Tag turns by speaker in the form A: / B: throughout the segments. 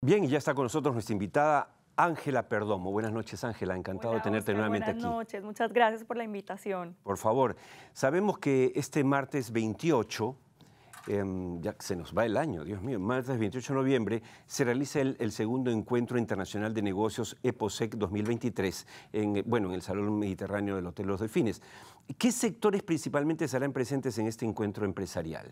A: Bien, y ya está con nosotros nuestra invitada Ángela Perdomo. Buenas noches, Ángela. Encantado de tenerte nuevamente aquí. Buenas
B: noches, muchas gracias por la invitación.
A: Por favor, sabemos que este martes 28, em, ya se nos va el año, Dios mío, martes 28 de noviembre se realiza el, segundo encuentro internacional de negocios EPOSEC 2023, en, bueno, en el Salón Mediterráneo del Hotel Los Delfines. ¿Qué sectores principalmente estarán presentes en este encuentro empresarial?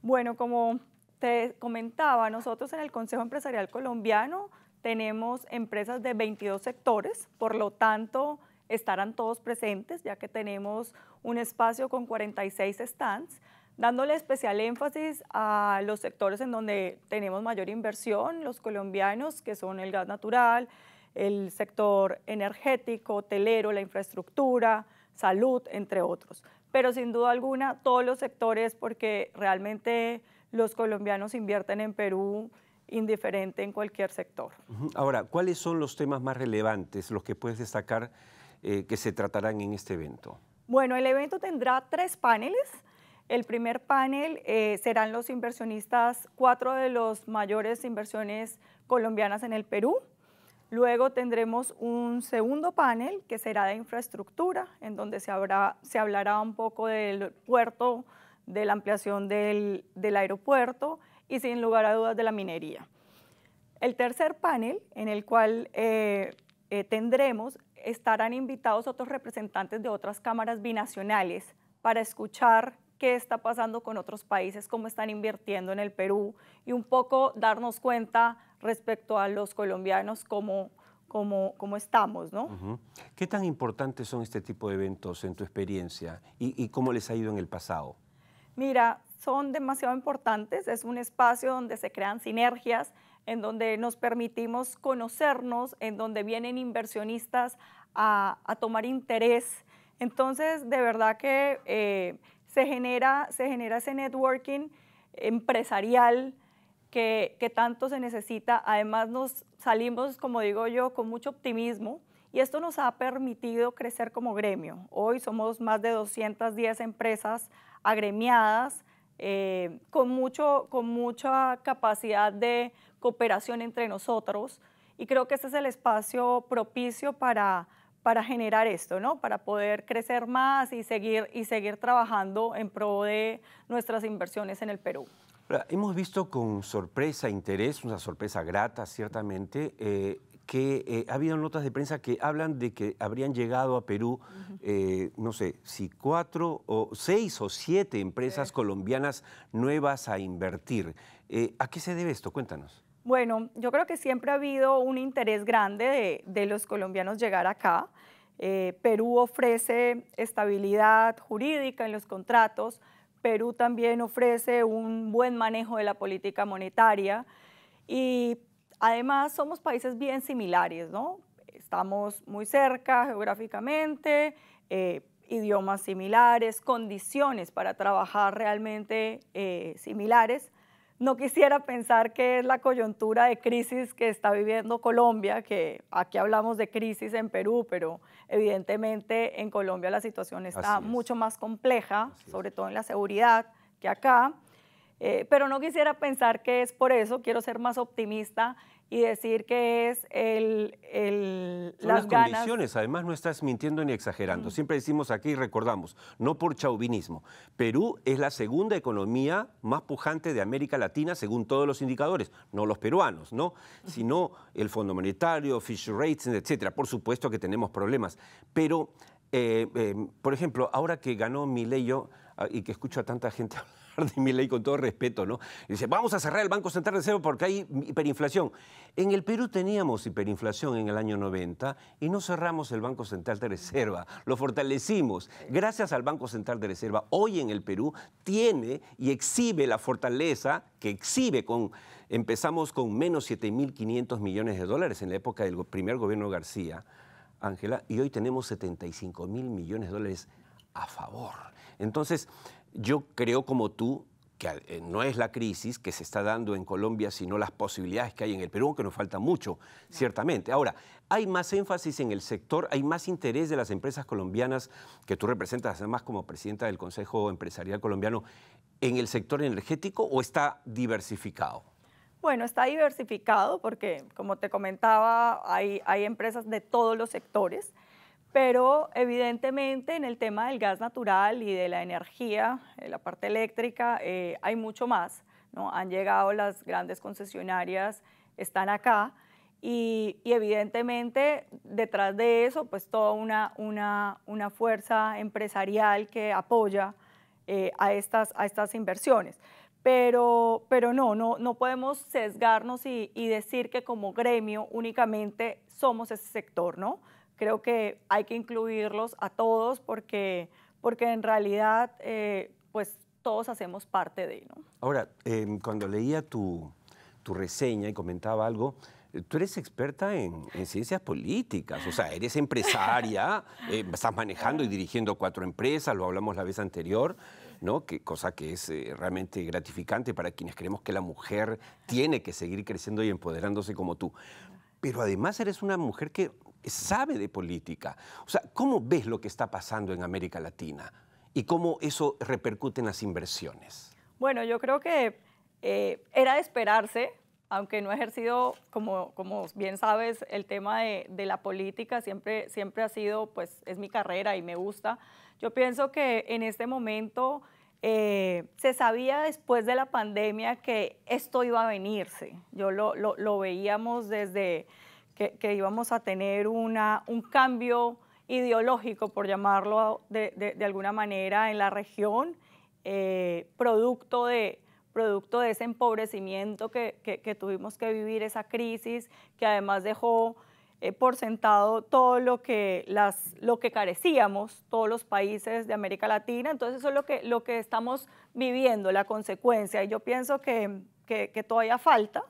B: Bueno, como te comentaba, nosotros en el Consejo Empresarial Colombiano tenemos empresas de 22 sectores, por lo tanto estarán todos presentes, ya que tenemos un espacio con 46 stands, dándole especial énfasis a los sectores en donde tenemos mayor inversión, los colombianos, que son el gas natural, el sector energético, hotelero, la infraestructura, salud, entre otros. Pero sin duda alguna, todos los sectores, porque realmente los colombianos invierten en Perú indiferente en cualquier sector.
A: Ahora, ¿cuáles son los temas más relevantes, los que puedes destacar eh, que se tratarán en este evento?
B: Bueno, el evento tendrá tres paneles. El primer panel eh, serán los inversionistas, cuatro de los mayores inversiones colombianas en el Perú. Luego tendremos un segundo panel que será de infraestructura, en donde se, habrá, se hablará un poco del puerto de la ampliación del, aeropuerto y sin lugar a dudas de la minería. El tercer panel, en el cual eh, eh, tendremos, estarán invitados otros representantes de otras cámaras binacionales para escuchar qué está pasando con otros países, cómo están invirtiendo en el Perú y un poco darnos cuenta respecto a los colombianos cómo, cómo, estamos.
A: ¿no? ¿Qué tan importantes son este tipo de eventos en tu experiencia y cómo les ha ido en el pasado?
B: Mira, son demasiado importantes. Es un espacio donde se crean sinergias, en donde nos permitimos conocernos, en donde vienen inversionistas a, tomar interés. Entonces, de verdad que eh, se, genera, se genera ese networking empresarial que, que tanto se necesita. Además, nos salimos, como digo yo, con mucho optimismo. Y esto nos ha permitido crecer como gremio. Hoy somos más de 210 empresas agremiadas, eh, con, mucho, con mucha capacidad de cooperación entre nosotros. Y creo que este es el espacio propicio para, para generar esto, ¿no? para poder crecer más y seguir, y seguir trabajando en pro de nuestras inversiones en el Perú.
A: hemos visto con sorpresa, interés, una sorpresa grata ciertamente, eh, que eh, ha habido notas de prensa que hablan de que habrían llegado a Perú, eh, no sé, si cuatro o seis o siete empresas colombianas nuevas a invertir. Eh, ¿A qué se debe esto? Cuéntanos.
B: Bueno, yo creo que siempre ha habido un interés grande de, los colombianos llegar acá. Perú ofrece estabilidad jurídica en los contratos, Perú también ofrece un buen manejo de la política monetaria y Además, somos países bien similares, ¿no? Estamos muy cerca geográficamente, eh, idiomas similares, condiciones para trabajar realmente eh, similares. No quisiera pensar que es la coyuntura de crisis que está viviendo Colombia, que aquí hablamos de crisis en Perú, pero evidentemente en Colombia la situación está mucho más compleja, sobre todo en la seguridad, que acá. Eh, pero no quisiera pensar que es por eso, quiero ser más optimista y decir que es el, las, condiciones,
A: además no estás mintiendo ni exagerando. Mm. Siempre decimos aquí y recordamos, no por chauvinismo. Perú es la segunda economía más pujante de América Latina según todos los indicadores, no los peruanos, ¿no? Sino el Fondo Monetario, Fish Rates, etc., Por supuesto que tenemos problemas, pero eh, eh, por ejemplo, ahora que ganó Mileyo ah, y que escucho a tanta gente de mi ley con todo respeto, ¿no? Dice, vamos a cerrar el Banco Central de Reserva porque hay hiperinflación. En el Perú teníamos hiperinflación en el año 90 y no cerramos el Banco Central de Reserva, lo fortalecimos. Gracias al Banco Central de Reserva, hoy en el Perú tiene y exhibe la fortaleza que exhibe con, empezamos con menos 7.500 millones de dólares en la época del primer gobierno García, Ángela, y hoy tenemos 75.000 millones de dólares a favor. Entonces, yo creo como tú que eh, no es la crisis que se está dando en Colombia, sino las posibilidades que hay en el Perú, que nos falta mucho, ciertamente. Ahora, hay más énfasis en el sector, hay más interés de las empresas colombianas, que tú representas además como presidenta del Consejo Empresarial Colombiano, en el sector energético o está diversificado?
B: Bueno, está diversificado porque, como te comentaba, hay, hay empresas de todos los sectores pero evidentemente en el tema del gas natural y de la energía, eh, la parte eléctrica, eh, hay mucho más. ¿no? Han llegado las grandes concesionarias, están acá. Y, evidentemente detrás de eso, pues toda una, una, una fuerza empresarial que apoya eh, a, estas, a estas inversiones. Pero, pero no, no, no podemos sesgarnos y, y, decir que como gremio únicamente somos ese sector, ¿no? creo que hay que incluirlos a todos porque, porque en realidad eh, pues todos hacemos parte de ¿no?
A: Ahora, em, cuando leía tu, tu reseña y comentaba algo, eh, tú eres experta en, ciencias políticas, o sea, eres empresaria, eh, estás manejando y dirigiendo cuatro empresas, lo hablamos la vez anterior, ¿no? Que, cosa que es realmente gratificante para quienes creemos que la mujer tiene que seguir creciendo y empoderándose como tú. Pero además eres una mujer que sabe de política. O sea, ¿cómo ves lo que está pasando en América Latina y cómo eso repercute en las inversiones?
B: Bueno, yo creo que eh, era de esperarse, aunque no he ejercido, como, como bien sabes, el tema de, la política siempre, siempre ha sido, pues es mi carrera y me gusta. Yo pienso que en este momento eh, se sabía después de la pandemia que esto iba a venirse. Yo lo veíamos desde que, íbamos a tener un cambio ideológico, por llamarlo de, alguna manera, en la región, eh, producto, de, producto de ese empobrecimiento que, tuvimos que vivir, esa crisis que además dejó eh, por sentado todo lo que, lo que carecíamos, todos los países de América Latina. Entonces eso es lo que, lo que estamos viviendo, la consecuencia. Y yo pienso que, que todavía falta.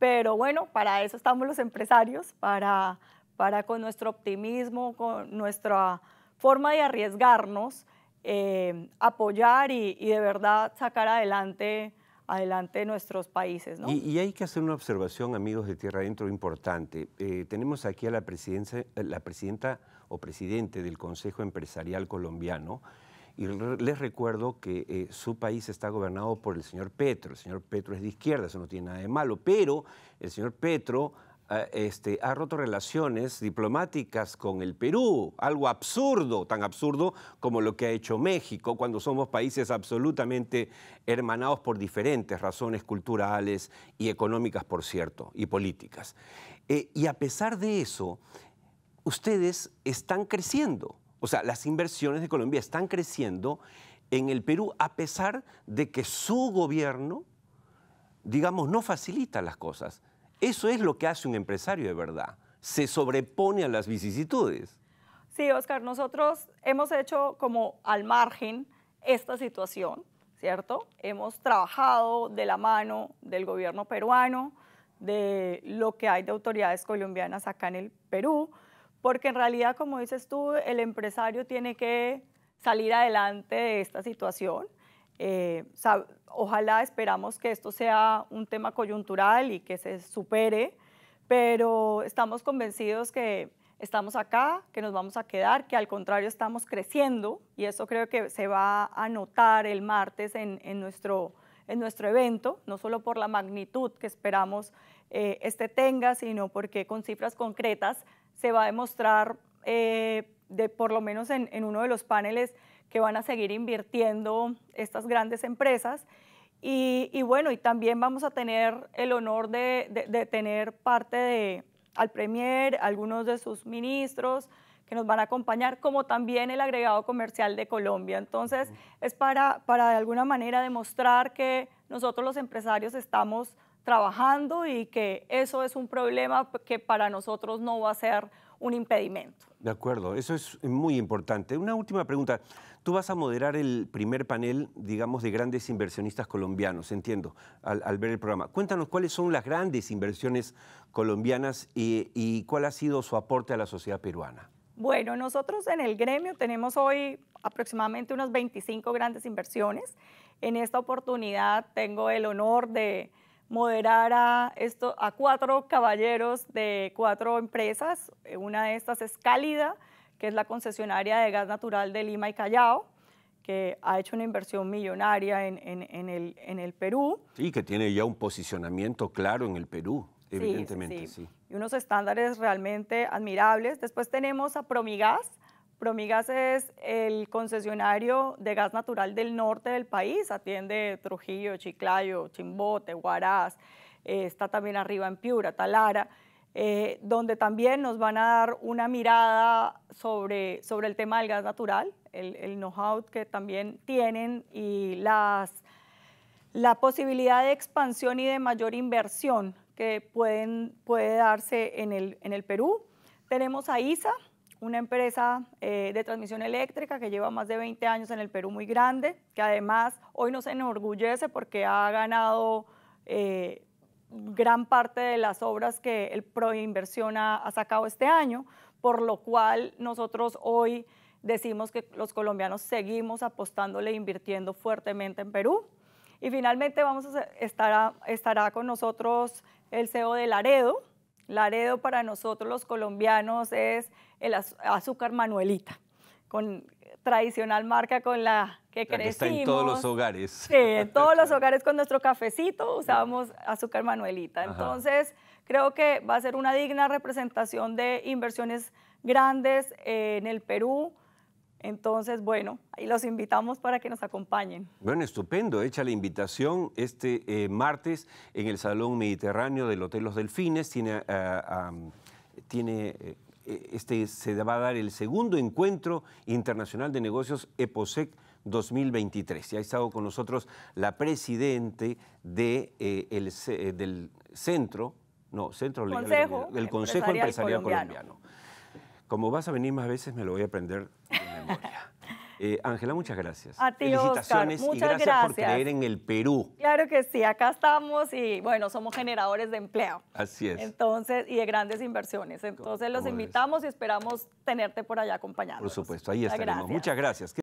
B: Pero bueno, para eso estamos los empresarios, para, para con nuestro optimismo, con nuestra forma de arriesgarnos, eh, apoyar y, de verdad sacar adelante adelante nuestros países. Y,
A: hay que hacer una observación, amigos de Tierra dentro importante. Eh, tenemos aquí a la, presidencia, eh, la presidenta o presidente del Consejo Empresarial Colombiano, y les recuerdo que eh, su país está gobernado por el señor Petro. El señor Petro es de izquierda, eso no tiene nada de malo, pero el señor Petro ah, este, ha roto relaciones diplomáticas con el Perú, algo absurdo, tan absurdo como lo que ha hecho México, cuando somos países absolutamente hermanados por diferentes razones culturales y económicas, por cierto, y políticas. Eh, y a pesar de eso, ustedes están creciendo. O sea, las inversiones de Colombia están creciendo en el Perú a pesar de que su gobierno, digamos, no facilita las cosas. Eso es lo que hace un empresario de verdad. Se sobrepone a las vicisitudes.
B: Sí, Oscar, nosotros hemos hecho como al margen esta situación, ¿cierto? Hemos trabajado de la mano del gobierno peruano, de lo que hay de autoridades colombianas acá en el Perú porque en realidad, como dices tú, el empresario tiene que salir adelante de esta situación. Eh, ojalá esperamos que esto sea un tema coyuntural y que se supere, pero estamos convencidos que estamos acá, que nos vamos a quedar, que al contrario estamos creciendo y eso creo que se va a notar el martes en, nuestro, en nuestro evento, no solo por la magnitud que esperamos eh, este tenga, sino porque con cifras concretas se va a demostrar, eh, de, por lo menos en, uno de los paneles, que van a seguir invirtiendo estas grandes empresas. Y, bueno, y también vamos a tener el honor de, tener parte de al Premier, algunos de sus ministros que nos van a acompañar, como también el agregado comercial de Colombia. Entonces, es para, para de alguna manera demostrar que nosotros los empresarios estamos trabajando y que eso es un problema que para nosotros no va a ser un impedimento.
A: De acuerdo, eso es muy importante. Una última pregunta. Tú vas a moderar el primer panel, digamos, de grandes inversionistas colombianos, entiendo, al, ver el programa. Cuéntanos cuáles son las grandes inversiones colombianas y, y cuál ha sido su aporte a la sociedad peruana.
B: Bueno, nosotros en el gremio tenemos hoy aproximadamente unas 25 grandes inversiones. En esta oportunidad tengo el honor de moderar a, esto, a cuatro caballeros de cuatro empresas. Eh, una de estas es Cálida, que es la concesionaria de gas natural de Lima y Callao que ha hecho una inversión millonaria en, el, en el Perú.
A: Sí, que tiene ya un posicionamiento claro en el Perú, evidentemente, sí.
B: Y unos estándares realmente admirables. Después tenemos a Promigas, Promigas es el concesionario de gas natural del norte del país, atiende Trujillo, Chiclayo, Chimbote, Huaraz, eh, está también arriba en Piura, Talara, eh, donde también nos van a dar una mirada sobre, sobre el tema del gas natural, el, know-how que también tienen y las, la posibilidad de expansión y de mayor inversión que pueden, puede darse en el Perú. Tenemos a ISA, una empresa eh, de transmisión eléctrica que lleva más de 20 años en el Perú muy grande, que además hoy nos enorgullece porque ha ganado eh, gran parte de las obras que el Proinversión ha, ha sacado este año, por lo cual nosotros hoy decimos que los colombianos seguimos apostándole e invirtiendo fuertemente en Perú. Y finalmente vamos a estar, estará con nosotros el CEO de Laredo, Laredo para nosotros los colombianos es el azúcar manuelita, con tradicional marca con la que está en todos los hogares. Sí, en todos los hogares con nuestro cafecito usábamos azúcar manuelita. Entonces, creo que va a ser una digna representación de inversiones grandes eh, en el Perú entonces, bueno, ahí los invitamos para que nos acompañen.
A: Bueno, estupendo. Hecha la invitación este eh, martes en el Salón Mediterráneo del Hotel Los Delfines. Tiene, ah, ah, tiene eh, eh, este, se va a dar el segundo encuentro internacional de negocios EPOSEC 2023. Y ha estado con nosotros la presidente de, del Centro, no, Centro del Consejo Empresarial, Colombiano como vas a venir más veces, me lo voy a aprender de memoria. Eh, Ángela, muchas gracias. A ti, Felicitaciones Muchas y gracias, por creer en el Perú.
B: Claro que sí, acá estamos y bueno, somos generadores de empleo. Así es. Entonces, y de grandes inversiones. Entonces, los invitamos y esperamos tenerte por allá acompañado. Por
A: supuesto, ahí estaremos. Muchas gracias.